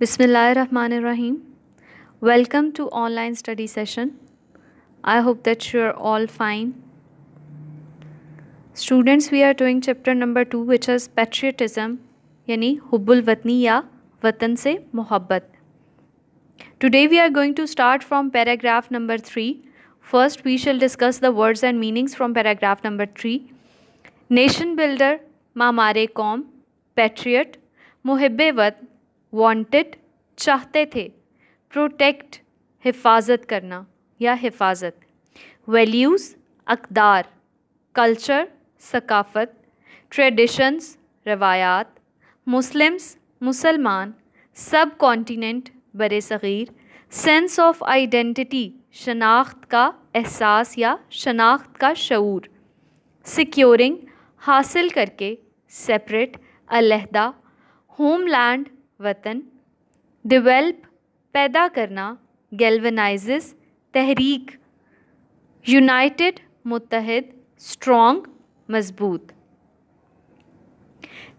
Bismillahirrahmanirrahim. Welcome to online study session. I hope that you are all fine. Students, we are doing chapter number 2 which is patriotism yani hubul watni ya watan se muhabbat. Today we are going to start from paragraph number 3. First we shall discuss the words and meanings from paragraph number 3. Nation builder, mamare kaum, patriot, मुहब wanted चाहते थे protect हिफाजत करना या हिफाजत values अकदार culture सकाफ़त traditions रवायात मुस्लिम्स मुसलमान सब कॉन्टीनेंट बर सग़ीर सेंस ऑफ आइडेंटिटी शनाख्त का एहसास या शनाख्त का शूर सिक्योरिंग हासिल करके सेपरेट अलहदा होमलैंड वतन डिवेल्प पैदा करना गेलवनाइज तहरीक यूनाइटेड मुतहद स्ट्रॉन्ग मजबूत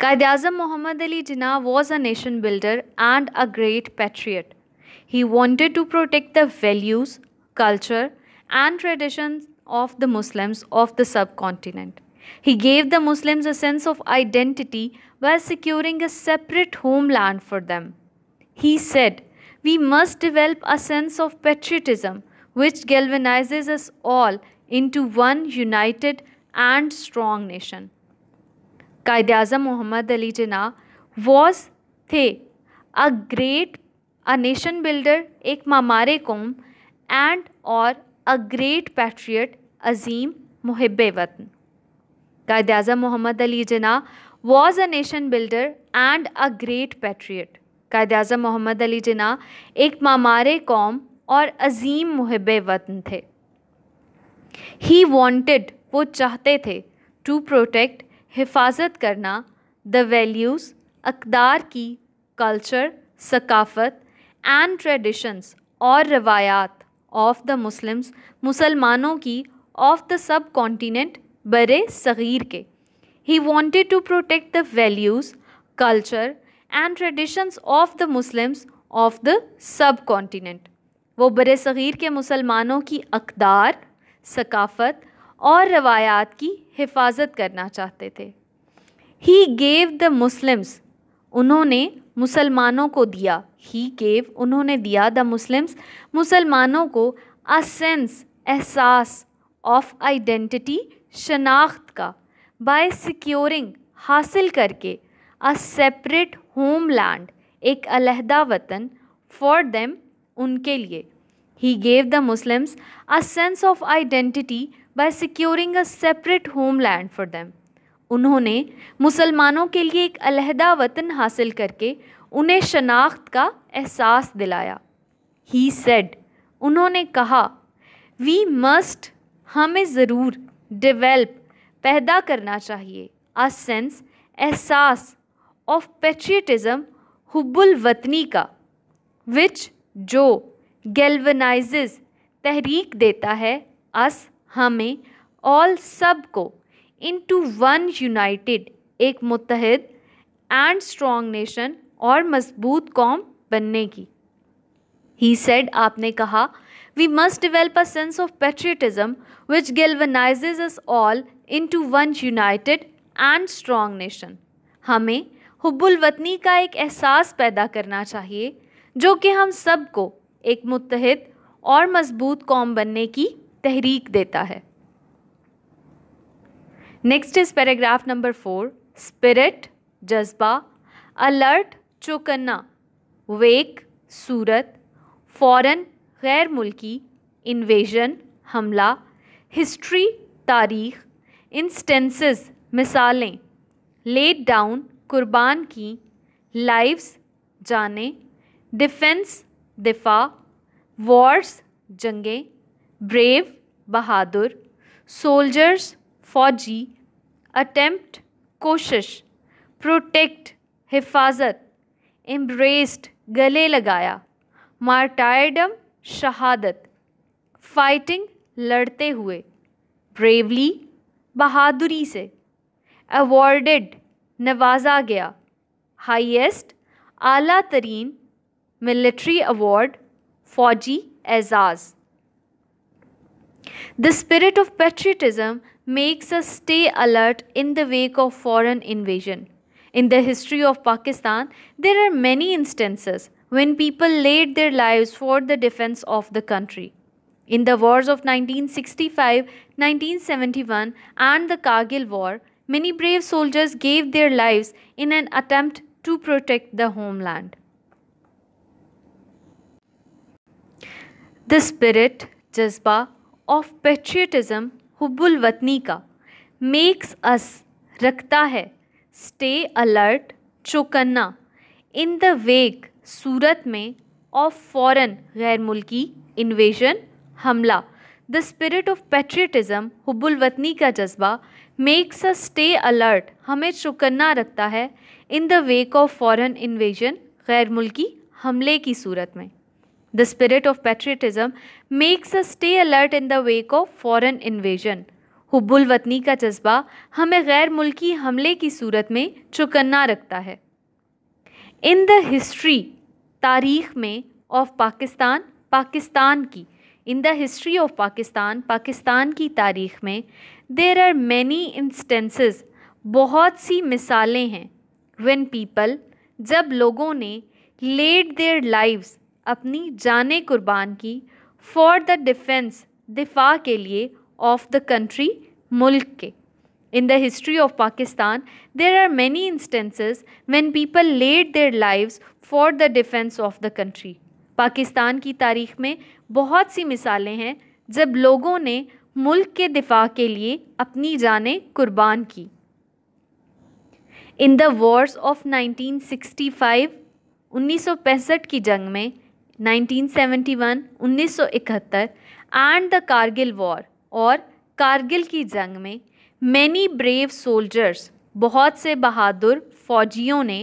Quaid Azam Mohammad Ali Jinnah was a nation builder and a great patriot he wanted to protect the values culture and traditions of the Muslims of the subcontinent He gave the Muslims a sense of identity by securing a separate homeland for them. He said, We must develop a sense of patriotism which galvanizes us all into one united and strong nation. Qaid Azam Muhammad Ali Jinnah was, the a great, a nation builder, ek mamare and or a great patriot, Azim Muhibbe Watan. Quaid Azam Mohammad Ali Jinnah was a nation builder and a great patriot Quaid Azam Mohammad Ali जना एक मामारे कौम और अजीम मुहब वतन थे ही वॉन्टड वो चाहते थे to protect हिफाजत करना द वैल्यूज़ अकदार की कल्चर सकाफत एंड ट्रेडिशंस और रवायात ऑफ द मुस्लिम्स मुसलमानों की ऑफ द सब कॉन्टीनेंट बड़े सग़ीर के he wanted to protect the values culture and traditions of the Muslims of the subcontinent वो बर सग़ीर के मुसलमानों की अकदार सकाफ़त और रवायात की हिफाजत करना चाहते थे ही गेव द मुस्लिम्स उन्होंने मुसलमानों को दिया ही गेव उन्होंने दिया द मुस्लिम्स मुसलमानों को अ सेंस एहसास ऑफ आइडेंटिटी शनाख्त का बाय सिक्योरिंग हासिल करके अ सेपरेट होम लैंड एक अलहदा वतन फॉर देम उनके लिए he gave the Muslims a sense of identity by securing a separate homeland for them उन्होंने मुसलमानों के लिए एक अलहदा वतन हासिल करके उन्हें शनाख्त का एहसास दिलाया ही सेड उन्होंने कहा वी मस्ट हमें ज़रूर डिवेल्प पैदा करना चाहिए अ सेंस एहसास ऑफ पेट्रियटिज़म हुबुल वतनी का विच जो गेलवनाइज तहरीक देता है अस हमें ऑल सब को टू वन यूनाइटेड एक मुतहद एंड स्ट्रॉन्ग नेशन और मजबूत कौम बनने की ही सेड आपने कहा we must develop a sense of patriotism which galvanizes us all into one united and strong nation. हमें हुब्बुल वतनी का एक एहसास पैदा करना चाहिए जो कि हम सबको एक मुतहद और मजबूत कौम बनने की तहरीक देता है next is paragraph number four spirit जज्बा अलर्ट चौकन्ना वेक सूरत फ़ौरन गैर मुल्की इन्वेजन हमला हिस्ट्री तारीख इंस्टेंसेस मिसालें लेट डाउन कुर्बान की लाइव्स जाने डिफेंस दिफा वॉर्स जंगें ब्रेव बहादुर सोल्जर्स फौजी अटेम्प्ट कोशिश प्रोटेक्ट हिफाजत एम्ब्रेस्ड गले लगाया मार्टायडम शहादत फाइटिंग लड़ते हुए ब्रेवली बहादुरी से अवॉर्डेड नवाजा गया हाईएस्ट आला तरीन मिलिट्री अवार्ड फौजी एजाज the spirit of patriotism makes a stay alert in the wake of foreign invasion in the history of Pakistan there are many instances when people laid their lives for the defense of the country. In the wars of 1965, 1971, and the Kargil War, many brave soldiers gave their lives in an attempt to protect the homeland. The spirit, jazba, of patriotism, hubbul watni makes us, rakhta hai, stay alert, chokanna, in the wake सूरत में of foreign गैर मुल्की इन्वेजन हमला the spirit of patriotism हुबुलवतनी का जज्बा makes a stay alert हमें चुकन्ना रखता है in the wake of foreign invasion गैर मुल्की हमले की सूरत में the spirit of patriotism makes a stay alert in the wake of foreign invasion हुबुलवतनी का जज्बा हमें गैर मुल्की हमले की सूरत में चुकन्ना रखता है इन द हिस्ट्री तारीख़ में ऑफ पाकिस्तान पाकिस्तान की in the history of Pakistan Pakistan की तारीख़ में देर आर मैनी इंस्टेंसेस बहुत सी मिसालें हैं वन पीपल जब लोगों ने लेड देयर लाइव्स अपनी जानें कुर्बान की फॉर द डिफेंस दिफा के लिए ऑफ द कंट्री मुल्क के In the history of Pakistan, there are many instances when people laid their lives for the defense of the country. Pakistan की तारीख में बहुत सी मिसालें हैं जब लोगों ने मुल्क के दिफा के लिए अपनी जानें कुर्बान की इन द वॉर्स ऑफ 1965 1965 की जंग में 1971, 1971, एंड द कारगिल वॉर और कारगिल की जंग में मैनी ब्रेव सोल्जर्स बहुत से बहादुर फौजियों ने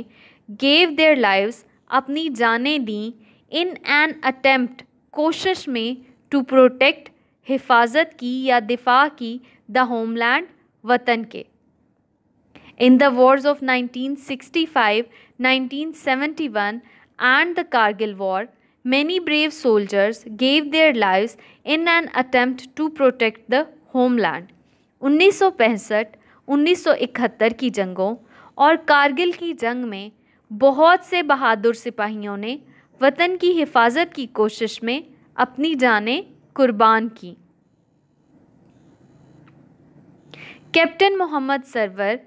गेव देयर लाइव्स अपनी जानें दी इन एन अटेम्प्ट कोशिश में टू प्रोटेक्ट हिफाजत की या दिफा की द होमलैंड वतन के in the wars of 1965, 1971 and the Kargil war many brave soldiers gave their lives in an attempt to protect the homeland उन्नीस सौ पैंसठ उन्नीस सौ इकहत्तर की जंगों और कारगिल की जंग में बहुत से बहादुर सिपाहियों ने वतन की हिफाजत की कोशिश में अपनी जानें कुर्बान की captain Mohammad Sarwar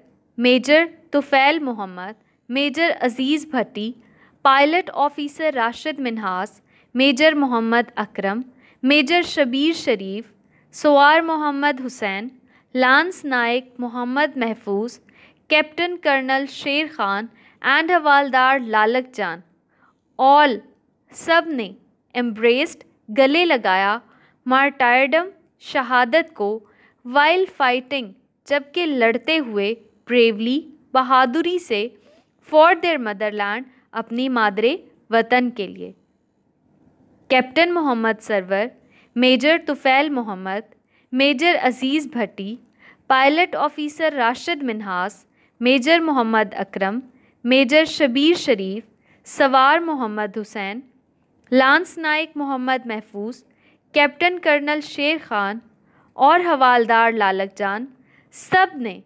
major Tufail Mohammad major Aziz Bhatti pilot officer Rashid Minhas major Mohammad Akram major Shabbir Sharif Sawar Mohammad Hussain lance Naik Mohammad Mahfuz captain colonel शेर ख़ान एंड हवालदार लालक जान ऑल सब ने एम्ब्रेस्ड गले लगाया मार्टायरडम शहादत को वाइल्ड फाइटिंग जबकि लड़ते हुए ब्रेवली बहादुरी से फॉर देयर मदरलैंड अपनी मादरे वतन के लिए captain Mohammad Sarwar major Tufail Mohammad major Aziz Bhatti pilot officer Rashid Minhas major Mohammad Akram major Shabbir Sharif Sawar Mohammad Hussain lance Naik Mohammad Mahfuz captain colonel शेर खान और हवालदार लालक जान सब ने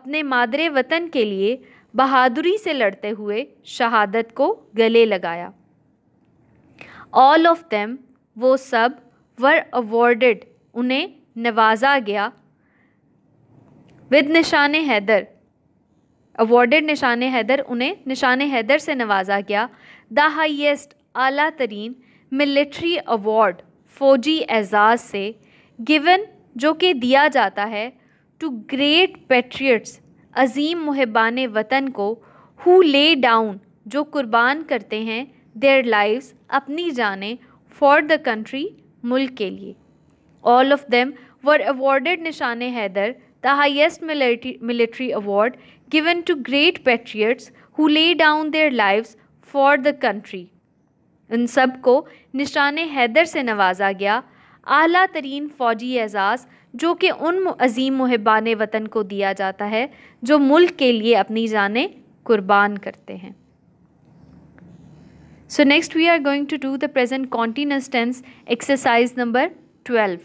अपने मादरे वतन के लिए बहादुरी से लड़ते हुए शहादत को गले लगाया ऑल ऑफ देम वो सब वर अवॉर्डेड उन्हें नवाजा गया विद निशान हैदर अवॉर्डेड निशान हैदर उन्हें निशान हैदर से नवाजा गया द हाइस्ट आला तरीन मिलिट्री अवार्ड फ़ौजी एजाज़ से गिवन जो कि दिया जाता है टू ग्रेट पेट्रियट्स अजीम महबान वतन को हु ले डाउन जो कुर्बान करते हैं देयर लाइव्स अपनी जानें फॉर द कंट्री मुल्क के लिए All of them were awarded Nishane Haider, the highest military award given to great patriots who lay down their lives for the country. उन सबको निशान हैदर से नवाजा गया आला तरीन फ़ौजी एजाज़ जो कि उन अजीम महबान वतन को दिया जाता है जो मुल्क के लिए अपनी जानें कुर्बान करते हैं so next we are going to do the present continuous tense exercise number twelve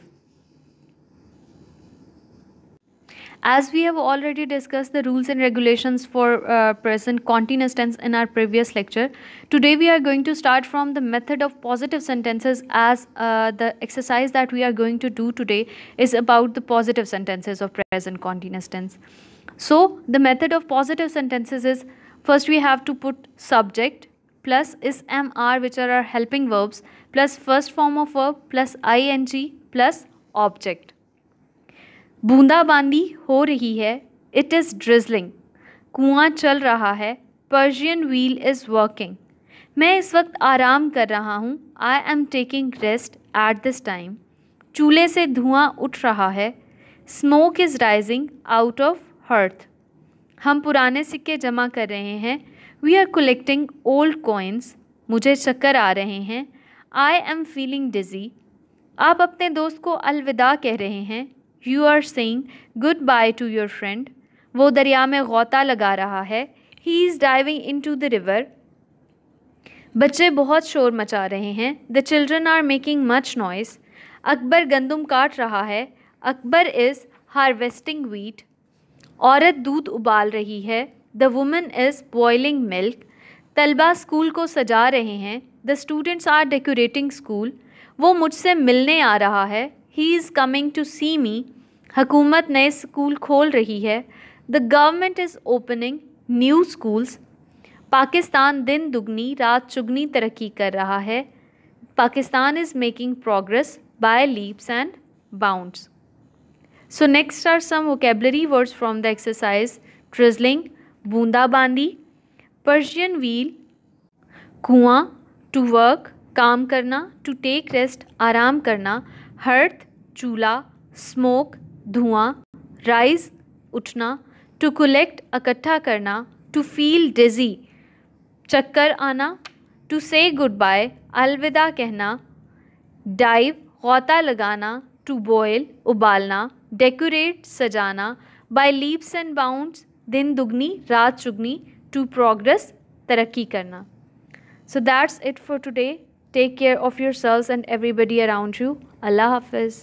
As we have already discussed the rules and regulations for uh, present continuous tense in our previous lecture, today we are going to start from the method of positive sentences as uh, the exercise that we are going to do today is about the positive sentences of present continuous tense. So the method of positive sentences is first we have to put subject plus is mr which are our helping verbs plus first form of verb plus ing plus object. बूंदाबांदी हो रही है it is drizzling कुआं चल रहा है Persian wheel is working मैं इस वक्त आराम कर रहा हूँ I am taking rest at this time चूल्हे से धुआं उठ रहा है smoke is rising out of hearth हम पुराने सिक्के जमा कर रहे हैं we are collecting old coins मुझे चक्कर आ रहे हैं आई एम फीलिंग डिज़ी आप अपने दोस्त को अलविदा कह रहे हैं you are saying good bye to your friend वो दरिया में गौता लगा रहा है he is diving into the river बच्चे बहुत शोर मचा रहे हैं the children are making much noise Akbar गंदम काट रहा है अकबर इज़ हार्वेस्टिंग वीट औरत दूध उबाल रही है the women is boiling milk तलबा स्कूल को सजा रहे हैं the students are decorating school वो मुझसे मिलने आ रहा है he is coming to see me हुकूमत नए स्कूल खोल रही है the government is opening new schools Pakistan दिन दुगनी रात चुगनी तरक्की कर रहा है Pakistan is making progress by leaps and bounds so next are some vocabulary words from the exercise ट्रिजलिंग बूंदाबांदी पर्शियन व्हील कुआं टू वर्क काम करना टू टेक रेस्ट आराम करना हर्थ चूल्हा स्मोक धुआं राइज उठना टू कलेक्ट इकट्ठा करना टू फील डिजी चक्कर आना टू से गुड बाय अलविदा कहना डाइव गौता लगाना टू बॉयल उबालना डेकोरेट सजाना बाय लीप्स एंड बाउंड्स दिन दुगनी रात चुगनी टू प्रोग्रेस तरक्की करना so that's it for today take care of your self and everybody around you अल्लाह हाफिज़